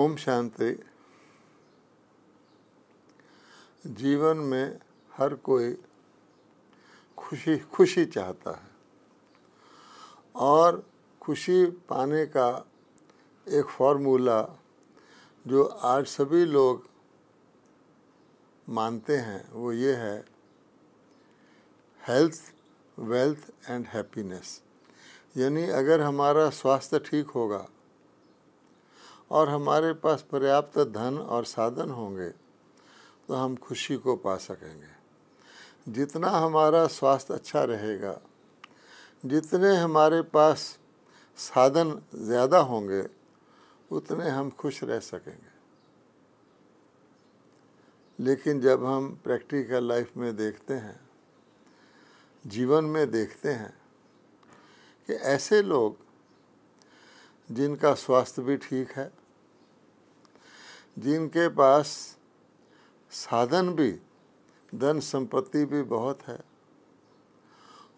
ओम शांति जीवन में हर कोई खुशी खुशी चाहता है और खुशी पाने का एक फॉर्मूला जो आज सभी लोग मानते हैं वो ये है हेल्थ वेल्थ एंड हैप्पीनेस यानी अगर हमारा स्वास्थ्य ठीक होगा और हमारे पास पर्याप्त धन और साधन होंगे तो हम खुशी को पा सकेंगे जितना हमारा स्वास्थ्य अच्छा रहेगा जितने हमारे पास साधन ज़्यादा होंगे उतने हम खुश रह सकेंगे लेकिन जब हम प्रैक्टिकल लाइफ में देखते हैं जीवन में देखते हैं कि ऐसे लोग जिनका स्वास्थ्य भी ठीक है जिनके पास साधन भी धन संपत्ति भी बहुत है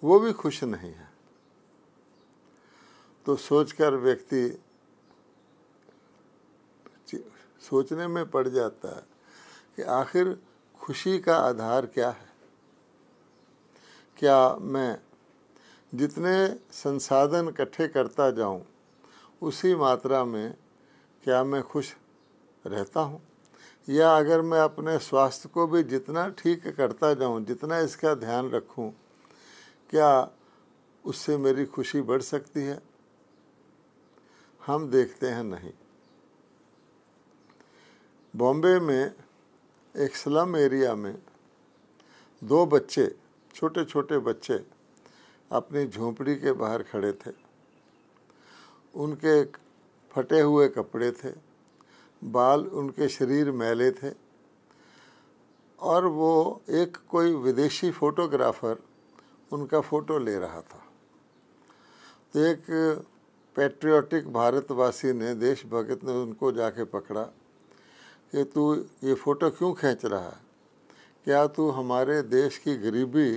वो भी खुश नहीं है तो सोचकर व्यक्ति सोचने में पड़ जाता है कि आखिर खुशी का आधार क्या है क्या मैं जितने संसाधन इकट्ठे करता जाऊं उसी मात्रा में क्या मैं खुश रहता हूँ या अगर मैं अपने स्वास्थ्य को भी जितना ठीक करता जाऊँ जितना इसका ध्यान रखूँ क्या उससे मेरी खुशी बढ़ सकती है हम देखते हैं नहीं बॉम्बे में एक स्लम एरिया में दो बच्चे छोटे छोटे बच्चे अपनी झोपड़ी के बाहर खड़े थे उनके फटे हुए कपड़े थे बाल उनके शरीर मैले थे और वो एक कोई विदेशी फोटोग्राफर उनका फ़ोटो ले रहा था तो एक पैट्रियाटिक भारतवासी ने देशभगत ने उनको जाके पकड़ा कि तू ये फ़ोटो क्यों खींच रहा है क्या तू हमारे देश की गरीबी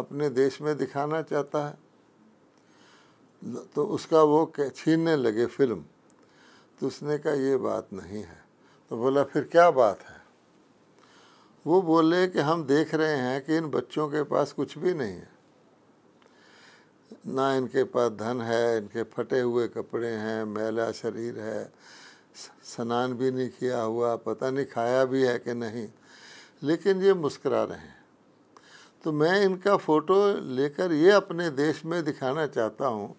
अपने देश में दिखाना चाहता है तो उसका वो छीनने लगे फिल्म तो उसने कहा ये बात नहीं है तो बोला फिर क्या बात है वो बोले कि हम देख रहे हैं कि इन बच्चों के पास कुछ भी नहीं है ना इनके पास धन है इनके फटे हुए कपड़े हैं मैला शरीर है स्नान भी नहीं किया हुआ पता नहीं खाया भी है कि नहीं लेकिन ये मुस्करा रहे हैं तो मैं इनका फ़ोटो लेकर ये अपने देश में दिखाना चाहता हूँ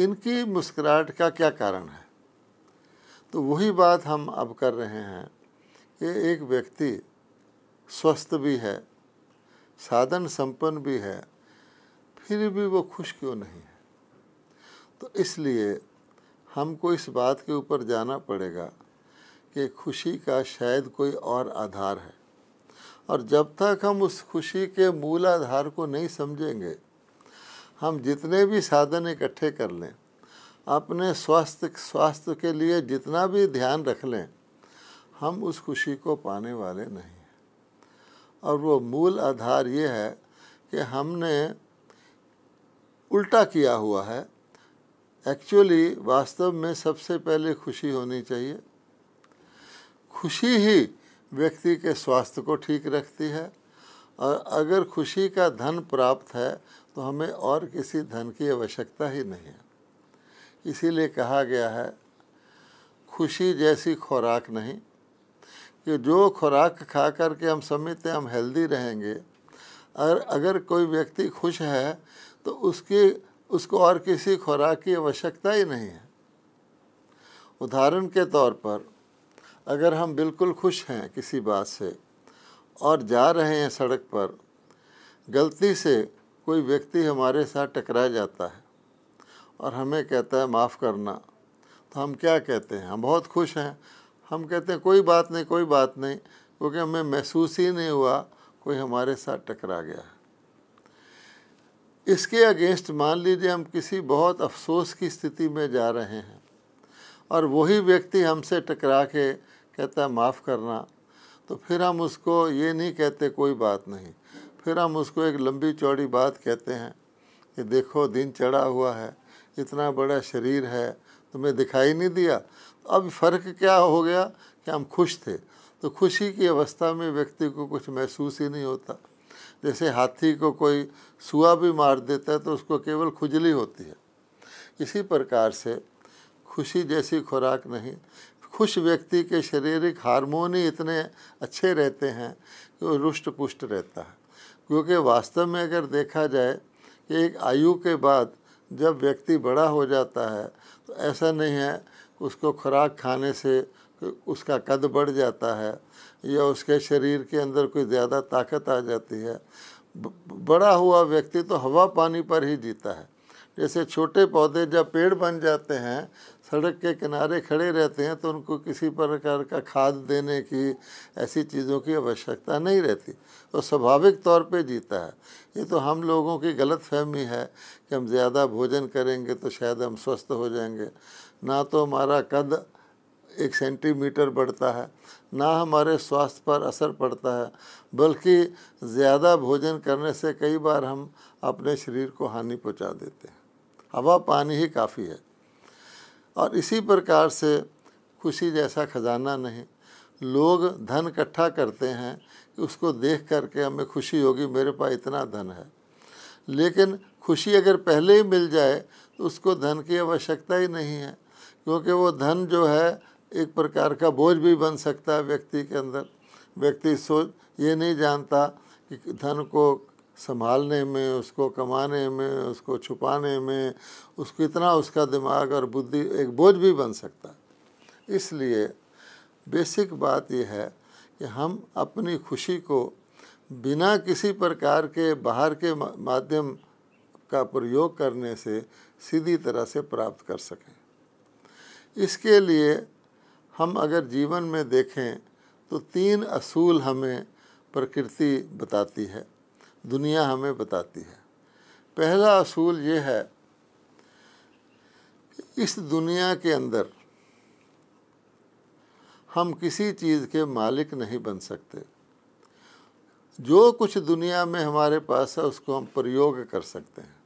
इनकी मुस्कुराहट का क्या कारण है तो वही बात हम अब कर रहे हैं कि एक व्यक्ति स्वस्थ भी है साधन संपन्न भी है फिर भी वो खुश क्यों नहीं है तो इसलिए हमको इस बात के ऊपर जाना पड़ेगा कि खुशी का शायद कोई और आधार है और जब तक हम उस खुशी के मूल आधार को नहीं समझेंगे हम जितने भी साधन इकट्ठे कर लें अपने स्वास्थ्य स्वास्थ्य के लिए जितना भी ध्यान रख लें हम उस खुशी को पाने वाले नहीं हैं और वो मूल आधार ये है कि हमने उल्टा किया हुआ है एक्चुअली वास्तव में सबसे पहले खुशी होनी चाहिए खुशी ही व्यक्ति के स्वास्थ्य को ठीक रखती है और अगर खुशी का धन प्राप्त है तो हमें और किसी धन की आवश्यकता ही नहीं है इसीलिए कहा गया है खुशी जैसी खुराक नहीं कि जो खुराक खा कर के हम समझते हम हेल्दी रहेंगे और अगर कोई व्यक्ति खुश है तो उसकी उसको और किसी खुराक की आवश्यकता ही नहीं है उदाहरण के तौर पर अगर हम बिल्कुल खुश हैं किसी बात से और जा रहे हैं सड़क पर गलती से कोई व्यक्ति हमारे साथ टकरा जाता है और हमें कहता है माफ़ करना तो हम क्या कहते हैं हम बहुत खुश हैं हम कहते हैं कोई बात नहीं कोई बात नहीं क्योंकि हमें महसूस ही नहीं हुआ कोई हमारे साथ टकरा गया है इसके अगेंस्ट मान लीजिए हम किसी बहुत अफसोस की स्थिति में जा रहे हैं और वही व्यक्ति हमसे टकरा के कहता है माफ़ करना तो फिर हम उसको ये नहीं कहते कोई बात नहीं फिर हम उसको एक लंबी चौड़ी बात कहते हैं कि देखो दिन चढ़ा हुआ है इतना बड़ा शरीर है तुम्हें दिखाई नहीं दिया अब फ़र्क क्या हो गया कि हम खुश थे तो खुशी की अवस्था में व्यक्ति को कुछ महसूस ही नहीं होता जैसे हाथी को कोई सुआ भी मार देता है तो उसको केवल खुजली होती है इसी प्रकार से खुशी जैसी खुराक नहीं खुश व्यक्ति के शारीरिक हारमोनी ही इतने अच्छे रहते हैं कि वो रुष्ट पुष्ट रहता है क्योंकि वास्तव में अगर देखा जाए कि एक आयु के बाद जब व्यक्ति बड़ा हो जाता है तो ऐसा नहीं है उसको खुराक खाने से उसका कद बढ़ जाता है या उसके शरीर के अंदर कोई ज़्यादा ताकत आ जाती है बड़ा हुआ व्यक्ति तो हवा पानी पर ही जीता है जैसे छोटे पौधे जब पेड़ बन जाते हैं सड़क के किनारे खड़े रहते हैं तो उनको किसी प्रकार का खाद देने की ऐसी चीज़ों की आवश्यकता नहीं रहती वो स्वाभाविक तौर पे जीता है ये तो हम लोगों की गलत फहमी है कि हम ज़्यादा भोजन करेंगे तो शायद हम स्वस्थ हो जाएंगे ना तो हमारा कद एक सेंटीमीटर बढ़ता है ना हमारे स्वास्थ्य पर असर पड़ता है बल्कि ज़्यादा भोजन करने से कई बार हम अपने शरीर को हानि पहुँचा देते हैं हवा पानी ही काफ़ी है और इसी प्रकार से खुशी जैसा खजाना नहीं लोग धन इकट्ठा करते हैं कि उसको देख करके हमें खुशी होगी मेरे पास इतना धन है लेकिन खुशी अगर पहले ही मिल जाए तो उसको धन की आवश्यकता ही नहीं है क्योंकि वो धन जो है एक प्रकार का बोझ भी बन सकता है व्यक्ति के अंदर व्यक्ति सोच ये नहीं जानता कि धन को संभालने में उसको कमाने में उसको छुपाने में उसको इतना उसका दिमाग और बुद्धि एक बोझ भी बन सकता है इसलिए बेसिक बात यह है कि हम अपनी खुशी को बिना किसी प्रकार के बाहर के माध्यम का प्रयोग करने से सीधी तरह से प्राप्त कर सकें इसके लिए हम अगर जीवन में देखें तो तीन असूल हमें प्रकृति बताती है दुनिया हमें बताती है पहला असूल ये है इस दुनिया के अंदर हम किसी चीज़ के मालिक नहीं बन सकते जो कुछ दुनिया में हमारे पास है उसको हम प्रयोग कर सकते हैं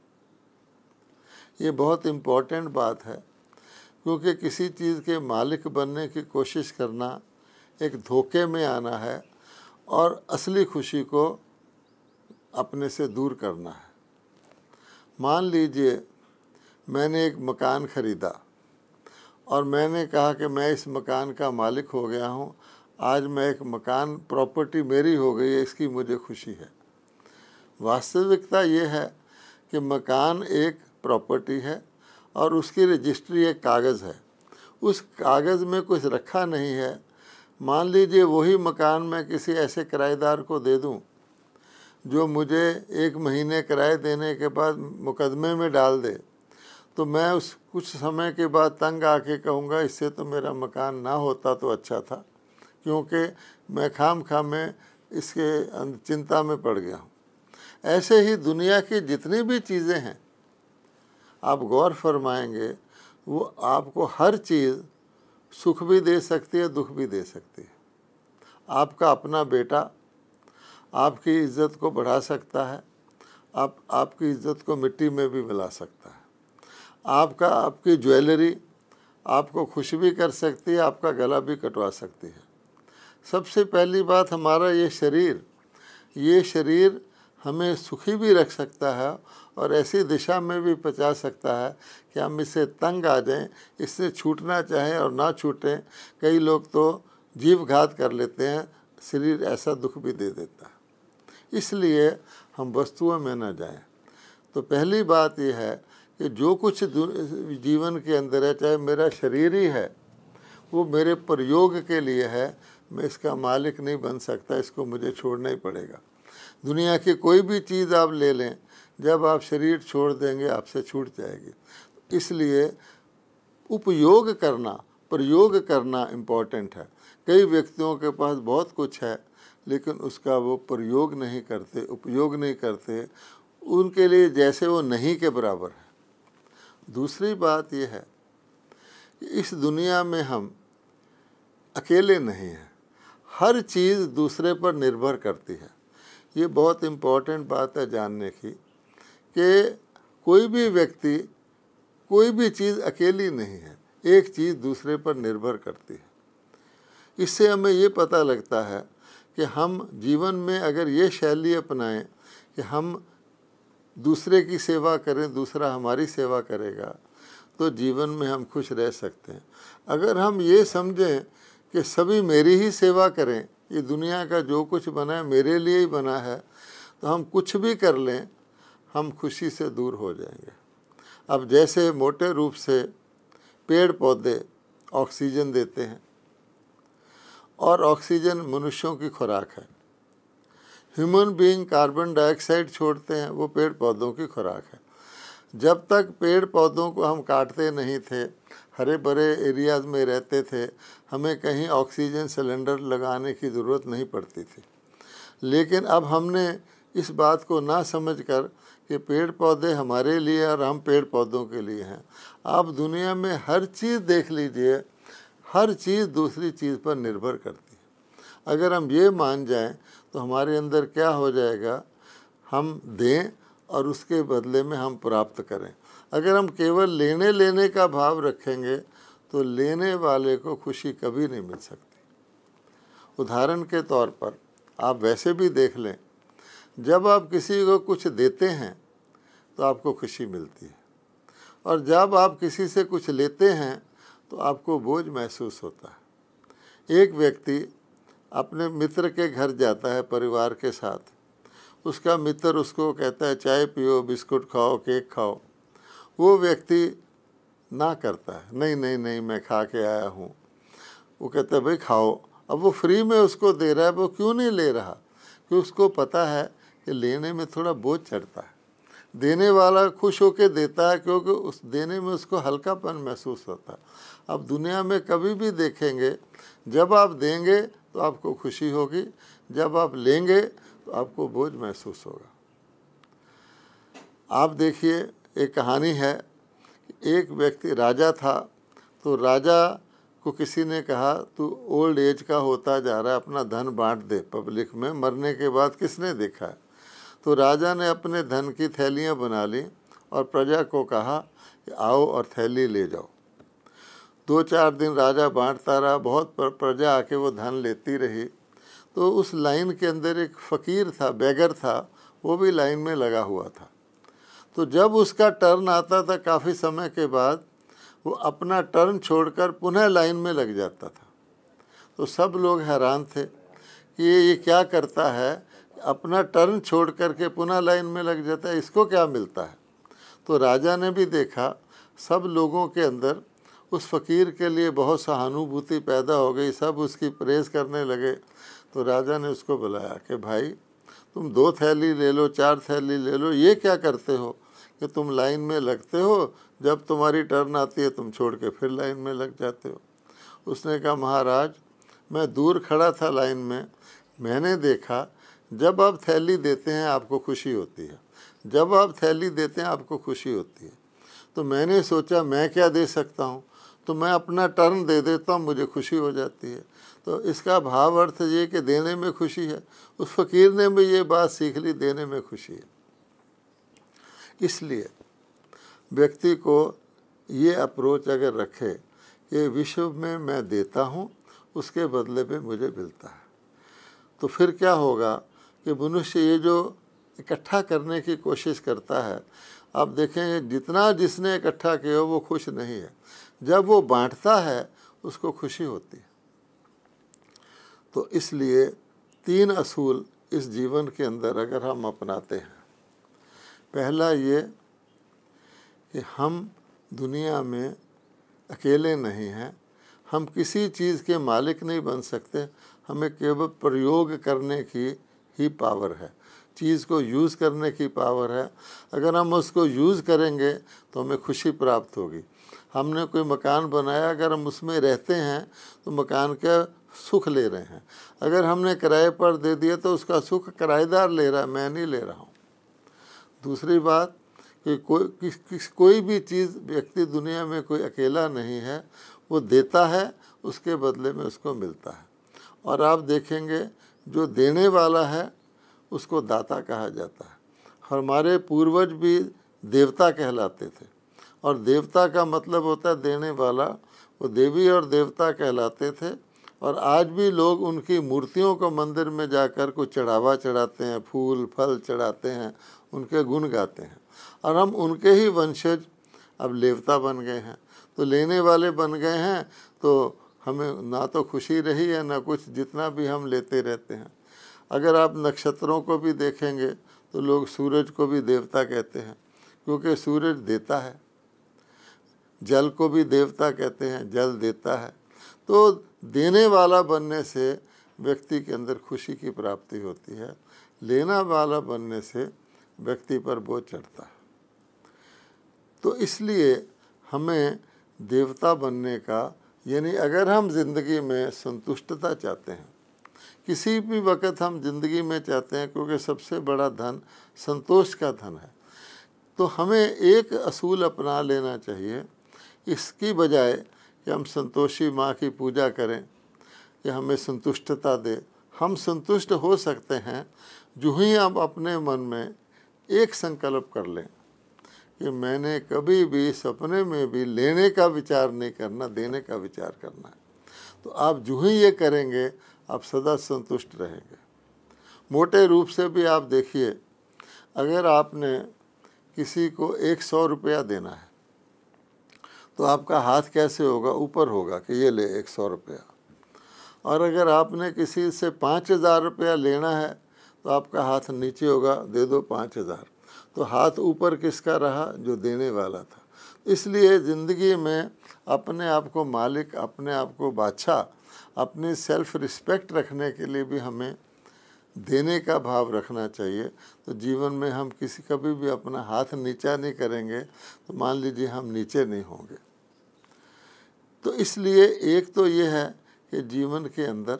ये बहुत इम्पॉर्टेंट बात है क्योंकि किसी चीज़ के मालिक बनने की कोशिश करना एक धोखे में आना है और असली खुशी को अपने से दूर करना है मान लीजिए मैंने एक मकान ख़रीदा और मैंने कहा कि मैं इस मकान का मालिक हो गया हूँ आज मैं एक मकान प्रॉपर्टी मेरी हो गई है इसकी मुझे खुशी है वास्तविकता ये है कि मकान एक प्रॉपर्टी है और उसकी रजिस्ट्री एक कागज़ है उस कागज़ में कुछ रखा नहीं है मान लीजिए वही मकान मैं किसी ऐसे किराएदार को दे दूं जो मुझे एक महीने किराए देने के बाद मुकदमे में डाल दे तो मैं उस कुछ समय के बाद तंग आके कहूँगा इससे तो मेरा मकान ना होता तो अच्छा था क्योंकि मैं खाम खाम में इसके अं-, चिंता में पड़ गया हूँ ऐसे ही दुनिया की जितनी भी चीज़ें हैं आप गौर फरमाएंगे वो आपको हर चीज़ सुख भी दे सकती है दुख भी दे सकती है आपका अपना बेटा आपकी इज्जत को बढ़ा सकता है आप आपकी इज्जत को मिट्टी में भी मिला सकता है आपका आपकी ज्वेलरी आपको खुश भी कर सकती है आपका गला भी कटवा सकती है सबसे पहली बात हमारा ये शरीर ये शरीर हमें सुखी भी रख सकता है और ऐसी दिशा में भी पहुँचा सकता है कि हम इसे तंग आ जाएं इससे छूटना चाहें और ना छूटें कई लोग तो जीव घात कर लेते हैं शरीर ऐसा दुख भी दे देता है इसलिए हम वस्तुओं में न जाएं तो पहली बात यह है कि जो कुछ जीवन के अंदर है चाहे मेरा शरीर ही है वो मेरे प्रयोग के लिए है मैं इसका मालिक नहीं बन सकता इसको मुझे छोड़ना ही पड़ेगा दुनिया की कोई भी चीज़ आप ले लें जब आप शरीर छोड़ देंगे आपसे छूट जाएगी इसलिए उपयोग करना प्रयोग करना इम्पॉर्टेंट है कई व्यक्तियों के पास बहुत कुछ है लेकिन उसका वो प्रयोग नहीं करते उपयोग नहीं करते उनके लिए जैसे वो नहीं के बराबर है दूसरी बात यह है कि इस दुनिया में हम अकेले नहीं हैं हर चीज़ दूसरे पर निर्भर करती है ये बहुत इम्पॉर्टेंट बात है जानने की कि कोई भी व्यक्ति कोई भी चीज़ अकेली नहीं है एक चीज़ दूसरे पर निर्भर करती है इससे हमें ये पता लगता है कि हम जीवन में अगर ये शैली अपनाएं कि हम दूसरे की सेवा करें दूसरा हमारी सेवा करेगा तो जीवन में हम खुश रह सकते हैं अगर हम ये समझें कि सभी मेरी ही सेवा करें ये दुनिया का जो कुछ बना है मेरे लिए ही बना है तो हम कुछ भी कर लें हम खुशी से दूर हो जाएंगे अब जैसे मोटे रूप से पेड़ पौधे ऑक्सीजन देते हैं और ऑक्सीजन मनुष्यों की खुराक है ह्यूमन बीइंग कार्बन डाइऑक्साइड छोड़ते हैं वो पेड़ पौधों की खुराक है जब तक पेड़ पौधों को हम काटते नहीं थे हरे भरे एरियाज में रहते थे हमें कहीं ऑक्सीजन सिलेंडर लगाने की ज़रूरत नहीं पड़ती थी लेकिन अब हमने इस बात को ना समझकर कि पेड़ पौधे हमारे लिए और हम पेड़ पौधों के लिए हैं आप दुनिया में हर चीज़ देख लीजिए हर चीज़ दूसरी चीज़ पर निर्भर करती है अगर हम ये मान जाएं तो हमारे अंदर क्या हो जाएगा हम दें और उसके बदले में हम प्राप्त करें अगर हम केवल लेने लेने का भाव रखेंगे तो लेने वाले को खुशी कभी नहीं मिल सकती उदाहरण के तौर पर आप वैसे भी देख लें जब आप किसी को कुछ देते हैं तो आपको खुशी मिलती है और जब आप किसी से कुछ लेते हैं तो आपको बोझ महसूस होता है एक व्यक्ति अपने मित्र के घर जाता है परिवार के साथ उसका मित्र उसको कहता है चाय पियो बिस्कुट खाओ केक खाओ वो व्यक्ति ना करता है नहीं नहीं नहीं मैं खा के आया हूँ वो कहता है भाई खाओ अब वो फ्री में उसको दे रहा है वो क्यों नहीं ले रहा कि उसको पता है कि लेने में थोड़ा बोझ चढ़ता है देने वाला खुश होकर देता है क्योंकि उस देने में उसको हल्कापन महसूस होता है आप दुनिया में कभी भी देखेंगे जब आप देंगे तो आपको खुशी होगी जब आप लेंगे तो आपको बोझ महसूस होगा आप देखिए एक कहानी है एक व्यक्ति राजा था तो राजा को किसी ने कहा तू ओल्ड एज का होता जा रहा है अपना धन बांट दे पब्लिक में मरने के बाद किसने देखा है तो राजा ने अपने धन की थैलियाँ बना ली और प्रजा को कहा कि आओ और थैली ले जाओ दो चार दिन राजा बांटता रहा बहुत प्रजा आके वो धन लेती रही तो उस लाइन के अंदर एक फ़कीर था बेगर था वो भी लाइन में लगा हुआ था तो जब उसका टर्न आता था काफ़ी समय के बाद वो अपना टर्न छोड़कर पुनः लाइन में लग जाता था तो सब लोग हैरान थे कि ये क्या करता है अपना टर्न छोड़ कर के पुनः लाइन में लग जाता है इसको क्या मिलता है तो राजा ने भी देखा सब लोगों के अंदर उस फ़कीर के लिए बहुत सहानुभूति पैदा हो गई सब उसकी प्रेस करने लगे तो राजा ने उसको बुलाया कि भाई तुम दो थैली ले लो चार थैली ले लो ये क्या करते हो कि तुम लाइन में लगते हो जब तुम्हारी टर्न आती है तुम छोड़ के फिर लाइन में लग जाते हो उसने कहा महाराज मैं दूर खड़ा था लाइन में मैंने देखा जब आप थैली देते हैं आपको खुशी होती है जब आप थैली देते हैं आपको खुशी होती है तो मैंने सोचा मैं क्या दे सकता हूँ तो मैं अपना टर्न दे देता हूँ मुझे खुशी हो जाती है तो इसका भाव अर्थ ये कि देने में खुशी है उस फकीर ने भी ये बात सीख ली देने में खुशी है इसलिए व्यक्ति को ये अप्रोच अगर रखे कि विश्व में मैं देता हूँ उसके बदले में मुझे मिलता है तो फिर क्या होगा कि मनुष्य ये जो इकट्ठा करने की कोशिश करता है आप देखेंगे जितना जिसने इकट्ठा किया वो खुश नहीं है जब वो बांटता है उसको खुशी होती है तो इसलिए तीन असूल इस जीवन के अंदर अगर हम अपनाते हैं पहला ये कि हम दुनिया में अकेले नहीं हैं हम किसी चीज़ के मालिक नहीं बन सकते हमें केवल प्रयोग करने की ही पावर है चीज़ को यूज़ करने की पावर है अगर हम उसको यूज़ करेंगे तो हमें खुशी प्राप्त होगी हमने कोई मकान बनाया अगर हम उसमें रहते हैं तो मकान का सुख ले रहे हैं अगर हमने किराए पर दे दिया तो उसका सुख किराएदार ले रहा है मैं नहीं ले रहा हूँ दूसरी बात कि कोई किस किस कोई भी चीज़ व्यक्ति दुनिया में कोई अकेला नहीं है वो देता है उसके बदले में उसको मिलता है और आप देखेंगे जो देने वाला है उसको दाता कहा जाता है हमारे पूर्वज भी देवता कहलाते थे और देवता का मतलब होता है देने वाला वो देवी और देवता कहलाते थे और आज भी लोग उनकी मूर्तियों को मंदिर में जाकर को चढ़ावा चढ़ाते हैं फूल फल चढ़ाते हैं उनके गुण गाते हैं और हम उनके ही वंशज अब लेवता बन गए हैं तो लेने वाले बन गए हैं तो हमें ना तो खुशी रही है ना कुछ जितना भी हम लेते रहते हैं अगर आप नक्षत्रों को भी देखेंगे तो लोग सूरज को भी देवता कहते हैं क्योंकि सूरज देता है जल को भी देवता कहते हैं जल देता है तो देने वाला बनने से व्यक्ति के अंदर खुशी की प्राप्ति होती है लेना वाला बनने से व्यक्ति पर बोझ चढ़ता है तो इसलिए हमें देवता बनने का यानी अगर हम जिंदगी में संतुष्टता चाहते हैं किसी भी वक़्त हम जिंदगी में चाहते हैं क्योंकि सबसे बड़ा धन संतोष का धन है तो हमें एक असूल अपना लेना चाहिए इसकी बजाय कि हम संतोषी माँ की पूजा करें कि हमें संतुष्टता दे हम संतुष्ट हो सकते हैं जो ही आप अपने मन में एक संकल्प कर लें कि मैंने कभी भी सपने में भी लेने का विचार नहीं करना देने का विचार करना है तो आप जो ही ये करेंगे आप सदा संतुष्ट रहेंगे मोटे रूप से भी आप देखिए अगर आपने किसी को एक सौ रुपया देना है तो आपका हाथ कैसे होगा ऊपर होगा कि ये ले एक सौ रुपया और अगर आपने किसी से पाँच हज़ार रुपया लेना है तो आपका हाथ नीचे होगा दे दो पाँच हज़ार तो हाथ ऊपर किसका रहा जो देने वाला था इसलिए ज़िंदगी में अपने आप को मालिक अपने आप को बादशाह अपनी सेल्फ रिस्पेक्ट रखने के लिए भी हमें देने का भाव रखना चाहिए तो जीवन में हम किसी कभी भी अपना हाथ नीचा नहीं करेंगे तो मान लीजिए हम नीचे नहीं होंगे तो इसलिए एक तो ये है कि जीवन के अंदर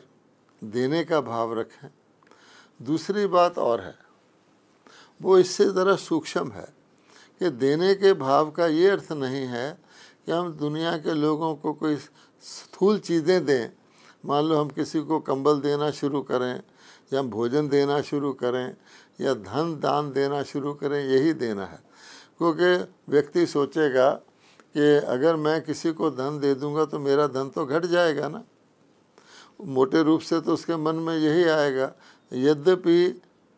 देने का भाव रखें दूसरी बात और है वो इससे ज़रा सूक्ष्म है कि देने के भाव का ये अर्थ नहीं है कि हम दुनिया के लोगों को कोई स्थूल चीज़ें दें मान लो हम किसी को कंबल देना शुरू करें या भोजन देना शुरू करें या धन दान देना शुरू करें यही देना है क्योंकि व्यक्ति सोचेगा कि अगर मैं किसी को धन दे दूंगा तो मेरा धन तो घट जाएगा ना मोटे रूप से तो उसके मन में यही आएगा यद्यपि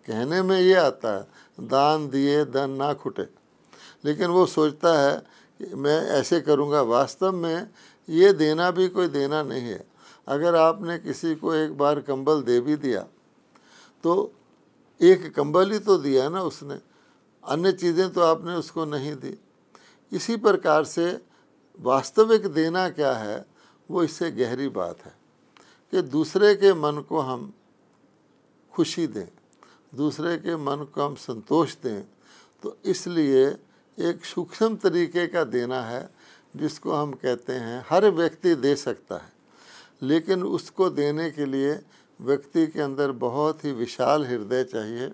कहने में ये आता है दान दिए धन ना खुटे लेकिन वो सोचता है कि मैं ऐसे करूँगा वास्तव में ये देना भी कोई देना नहीं है अगर आपने किसी को एक बार कंबल दे भी दिया तो एक कंबल ही तो दिया ना उसने अन्य चीज़ें तो आपने उसको नहीं दी इसी प्रकार से वास्तविक देना क्या है वो इससे गहरी बात है कि दूसरे के मन को हम खुशी दें दूसरे के मन को हम संतोष दें तो इसलिए एक सूक्ष्म तरीके का देना है जिसको हम कहते हैं हर व्यक्ति दे सकता है लेकिन उसको देने के लिए व्यक्ति के अंदर बहुत ही विशाल हृदय चाहिए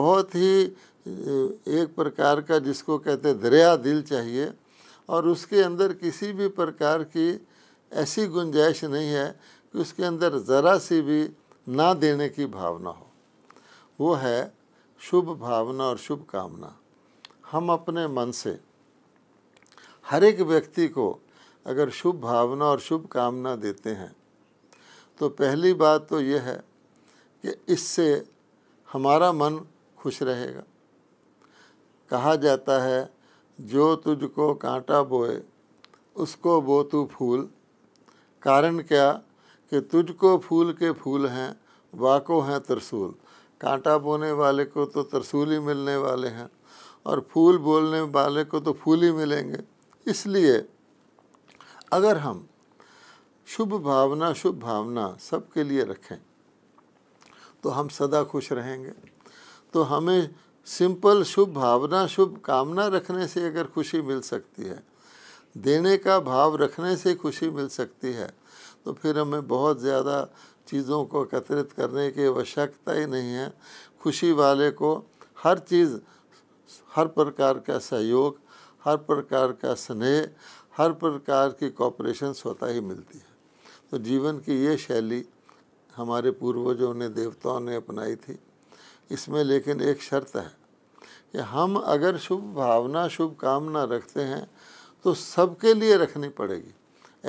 बहुत ही एक प्रकार का जिसको कहते दरिया दिल चाहिए और उसके अंदर किसी भी प्रकार की ऐसी गुंजाइश नहीं है कि उसके अंदर ज़रा सी भी ना देने की भावना हो वो है शुभ भावना और शुभ कामना हम अपने मन से हर एक व्यक्ति को अगर शुभ भावना और शुभ कामना देते हैं तो पहली बात तो यह है कि इससे हमारा मन खुश रहेगा कहा जाता है जो तुझको कांटा बोए उसको बो तू फूल कारण क्या कि तुझको फूल के फूल हैं वाको हैं तरसूल कांटा बोने वाले को तो तरसूल ही मिलने वाले हैं और फूल बोलने वाले को तो फूल ही मिलेंगे इसलिए अगर हम शुभ भावना शुभ भावना सबके लिए रखें तो हम सदा खुश रहेंगे तो हमें सिंपल शुभ भावना शुभ कामना रखने से अगर खुशी मिल सकती है देने का भाव रखने से खुशी मिल सकती है तो फिर हमें बहुत ज़्यादा चीज़ों को एकत्रित करने की आवश्यकता ही नहीं है खुशी वाले को हर चीज़ हर प्रकार का सहयोग हर प्रकार का स्नेह हर प्रकार की कॉपरेशन स्वतः ही मिलती है तो जीवन की ये शैली हमारे पूर्वजों ने देवताओं ने अपनाई थी इसमें लेकिन एक शर्त है कि हम अगर शुभ भावना शुभ कामना रखते हैं तो सबके लिए रखनी पड़ेगी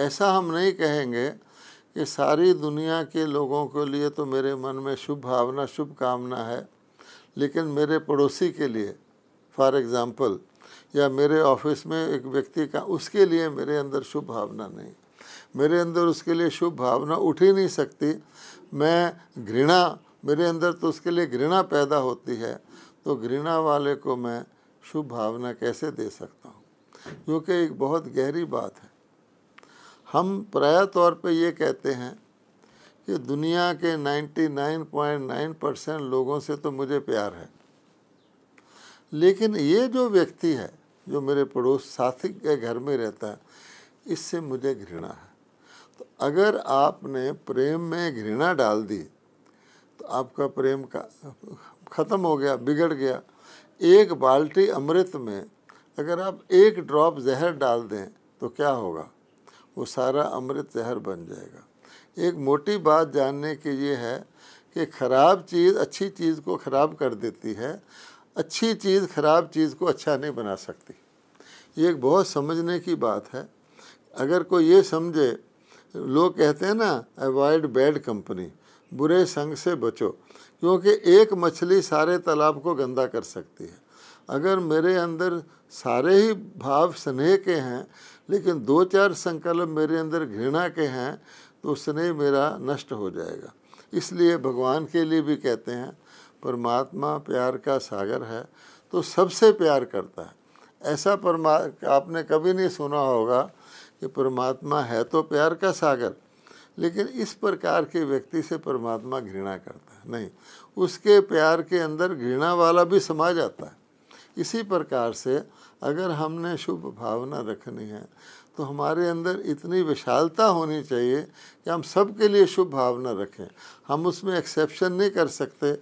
ऐसा हम नहीं कहेंगे कि सारी दुनिया के लोगों के लिए तो मेरे मन में शुभ भावना शुभ कामना है लेकिन मेरे पड़ोसी के लिए फॉर एग्ज़ाम्पल या मेरे ऑफिस में एक व्यक्ति का उसके लिए मेरे अंदर शुभ भावना नहीं मेरे अंदर उसके लिए शुभ भावना उठ ही नहीं सकती मैं घृणा मेरे अंदर तो उसके लिए घृणा पैदा होती है तो घृणा वाले को मैं शुभ भावना कैसे दे सकता हूँ क्योंकि एक बहुत गहरी बात है हम प्राय तौर पे ये कहते हैं कि दुनिया के 99.9 परसेंट लोगों से तो मुझे प्यार है लेकिन ये जो व्यक्ति है जो मेरे पड़ोस साथी के घर में रहता है इससे मुझे घृणा है तो अगर आपने प्रेम में घृणा डाल दी तो आपका प्रेम का ख़त्म हो गया बिगड़ गया एक बाल्टी अमृत में अगर आप एक ड्रॉप जहर डाल दें तो क्या होगा वो सारा अमृत जहर बन जाएगा एक मोटी बात जानने की ये है कि ख़राब चीज़ अच्छी चीज़ को ख़राब कर देती है अच्छी चीज़ ख़राब चीज़ को अच्छा नहीं बना सकती ये एक बहुत समझने की बात है अगर कोई ये समझे लोग कहते हैं ना अवॉइड बैड कंपनी बुरे संग से बचो क्योंकि एक मछली सारे तालाब को गंदा कर सकती है अगर मेरे अंदर सारे ही भाव स्नेह के हैं लेकिन दो चार संकल्प मेरे अंदर घृणा के हैं तो स्नेह मेरा नष्ट हो जाएगा इसलिए भगवान के लिए भी कहते हैं परमात्मा प्यार का सागर है तो सबसे प्यार करता है ऐसा परमा आपने कभी नहीं सुना होगा कि परमात्मा है तो प्यार का सागर लेकिन इस प्रकार के व्यक्ति से परमात्मा घृणा करता है नहीं उसके प्यार के अंदर घृणा वाला भी समा जाता है इसी प्रकार से अगर हमने शुभ भावना रखनी है तो हमारे अंदर इतनी विशालता होनी चाहिए कि हम सबके लिए शुभ भावना रखें हम उसमें एक्सेप्शन नहीं कर सकते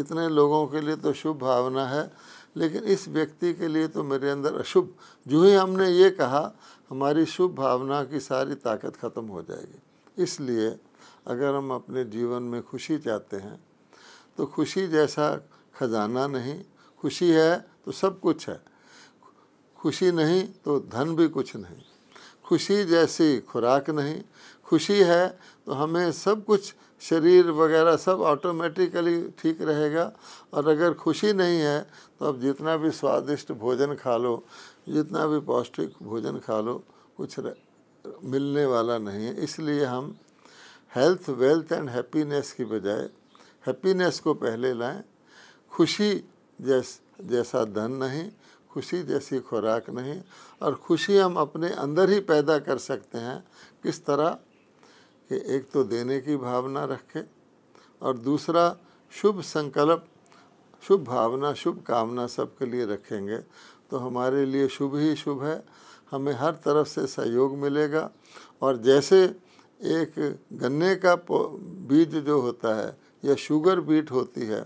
इतने लोगों के लिए तो शुभ भावना है लेकिन इस व्यक्ति के लिए तो मेरे अंदर अशुभ जो ही हमने ये कहा हमारी शुभ भावना की सारी ताकत ख़त्म हो जाएगी इसलिए अगर हम अपने जीवन में खुशी चाहते हैं तो खुशी जैसा खजाना नहीं खुशी है तो सब कुछ है खुशी नहीं तो धन भी कुछ नहीं खुशी जैसी खुराक नहीं खुशी है तो हमें सब कुछ शरीर वगैरह सब ऑटोमेटिकली ठीक रहेगा और अगर खुशी नहीं है तो आप जितना भी स्वादिष्ट भोजन खा लो जितना भी पौष्टिक भोजन खा लो कुछ रह, मिलने वाला नहीं है इसलिए हम हेल्थ वेल्थ एंड हैप्पीनेस की बजाय हैप्पीनेस को पहले लाएं खुशी जैस जैसा धन नहीं खुशी जैसी खुराक नहीं और खुशी हम अपने अंदर ही पैदा कर सकते हैं किस तरह कि एक तो देने की भावना रखें और दूसरा शुभ संकल्प शुभ भावना शुभ कामना सबके लिए रखेंगे तो हमारे लिए शुभ ही शुभ है हमें हर तरफ से सहयोग मिलेगा और जैसे एक गन्ने का बीज जो होता है या शुगर बीट होती है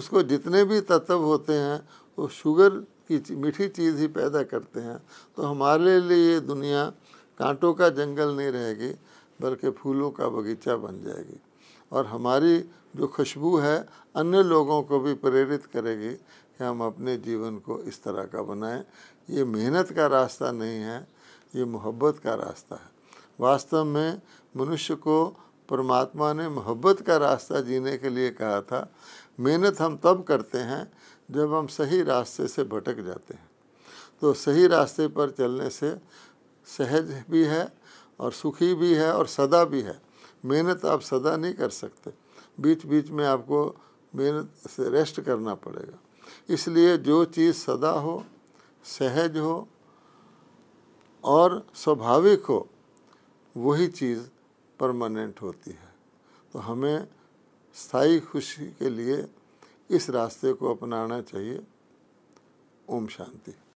उसको जितने भी तत्व होते हैं वो शुगर की मीठी चीज़ ही पैदा करते हैं तो हमारे लिए ये दुनिया कांटों का जंगल नहीं रहेगी बल्कि फूलों का बगीचा बन जाएगी और हमारी जो खुशबू है अन्य लोगों को भी प्रेरित करेगी कि हम अपने जीवन को इस तरह का बनाएं ये मेहनत का रास्ता नहीं है ये मोहब्बत का रास्ता है वास्तव में मनुष्य को परमात्मा ने मोहब्बत का रास्ता जीने के लिए कहा था मेहनत हम तब करते हैं जब हम सही रास्ते से भटक जाते हैं तो सही रास्ते पर चलने से सहज भी है और सुखी भी है और सदा भी है मेहनत आप सदा नहीं कर सकते बीच बीच में आपको मेहनत से रेस्ट करना पड़ेगा इसलिए जो चीज़ सदा हो सहज हो और स्वाभाविक हो वही चीज़ परमानेंट होती है तो हमें स्थाई खुशी के लिए इस रास्ते को अपनाना चाहिए ओम शांति